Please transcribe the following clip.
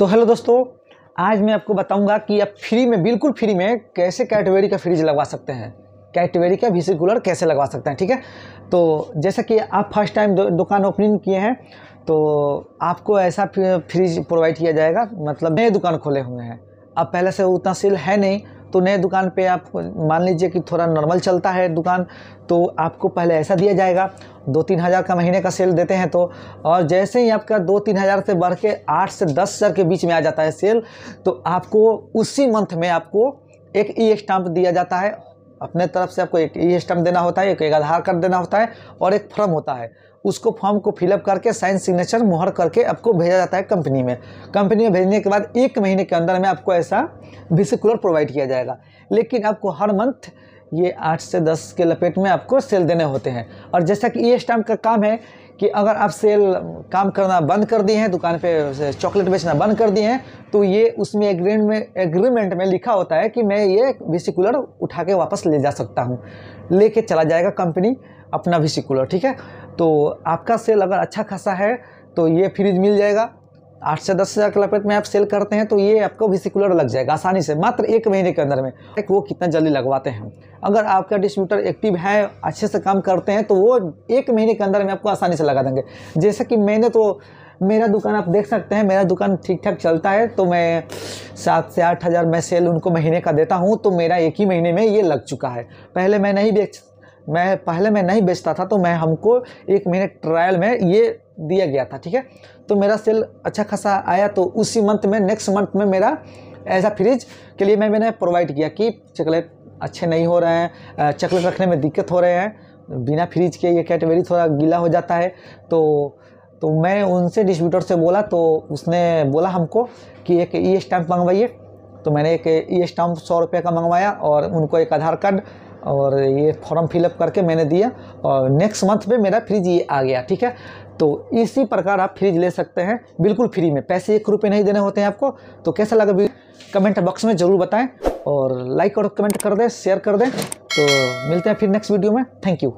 तो हेलो दोस्तों आज मैं आपको बताऊंगा कि आप फ्री में बिल्कुल फ्री में कैसे कैटवेरी का फ्रिज लगवा सकते हैं कैटवेरी का वीसी कूलर कैसे लगवा सकते हैं ठीक है तो जैसा कि आप फर्स्ट टाइम दुकान ओपनिंग किए हैं तो आपको ऐसा फ्रिज प्रोवाइड किया जाएगा मतलब नए दुकान खोले हुए हैं अब पहले से उतना सील है नहीं तो नए दुकान पे आप मान लीजिए कि थोड़ा नॉर्मल चलता है दुकान तो आपको पहले ऐसा दिया जाएगा दो तीन हज़ार का महीने का सेल देते हैं तो और जैसे ही आपका दो तीन हज़ार से बढ़ के आठ से दस हज़ार के बीच में आ जाता है सेल तो आपको उसी मंथ में आपको एक ई स्टाम्प दिया जाता है अपने तरफ से आपको एक ई स्टम्प देना होता है एक एक आधार कार्ड देना होता है और एक फॉर्म होता है उसको फॉर्म को फिलअप करके साइन सिग्नेचर मुहर करके आपको भेजा जाता है कंपनी में कंपनी में भेजने के बाद एक महीने के अंदर में आपको ऐसा विसिकुलर प्रोवाइड किया जाएगा लेकिन आपको हर मंथ ये आठ से दस के लपेट में आपको सेल देने होते हैं और जैसा कि ई स्टाम्प का काम है कि अगर आप सेल काम करना बंद कर दिए हैं दुकान पे चॉकलेट बेचना बंद कर दिए हैं तो ये उसमें एग्रीमेंट में एग्रीमेंट में लिखा होता है कि मैं ये कूलर उठा के वापस ले जा सकता हूँ लेके चला जाएगा कंपनी अपना कूलर ठीक है तो आपका सेल अगर अच्छा खासा है तो ये फ्रिज मिल जाएगा आठ से दस हज़ार के लपेट में आप सेल करते हैं तो ये आपको विसिकुलर लग जाएगा आसानी से मात्र एक महीने के अंदर में एक वो कितना जल्दी लगवाते हैं अगर आपका डिस्ट्रीब्यूटर एक्टिव है अच्छे से काम करते हैं तो वो एक महीने के अंदर में आपको आसानी से लगा देंगे जैसे कि मैंने तो मेरा दुकान आप देख सकते हैं मेरा दुकान ठीक ठाक चलता है तो मैं सात से आठ हज़ार मैं सेल उनको महीने का देता हूँ तो मेरा एक ही महीने में ये लग चुका है पहले मैं नहीं बेच मैं पहले मैं नहीं बेचता था तो मैं हमको एक महीने ट्रायल में ये दिया गया था ठीक है तो मेरा सेल अच्छा खासा आया तो उसी मंथ में नेक्स्ट मंथ में मेरा ऐसा फ्रिज के लिए मैं मैंने प्रोवाइड किया कि चॉकलेट अच्छे नहीं हो रहे हैं चॉकलेट रखने में दिक्कत हो रहे हैं बिना फ्रिज के ये कैटेगरी थोड़ा गीला हो जाता है तो तो मैं उनसे डिस्ट्रीब्यूटर से बोला तो उसने बोला हमको कि एक ई e स्टैम्प मंगवाइए तो मैंने एक ई e स्टैम्प सौ रुपये का मंगवाया और उनको एक आधार कार्ड और ये फॉर्म फिलअप करके मैंने दिया और नेक्स्ट मंथ में मेरा फ्रिज ये आ गया ठीक है तो इसी प्रकार आप फ्रिज ले सकते हैं बिल्कुल फ्री में पैसे एक रुपये नहीं देने होते हैं आपको तो कैसा लगा कमेंट बॉक्स में ज़रूर बताएं और लाइक और कमेंट कर दें शेयर कर दें तो मिलते हैं फिर नेक्स्ट वीडियो में थैंक यू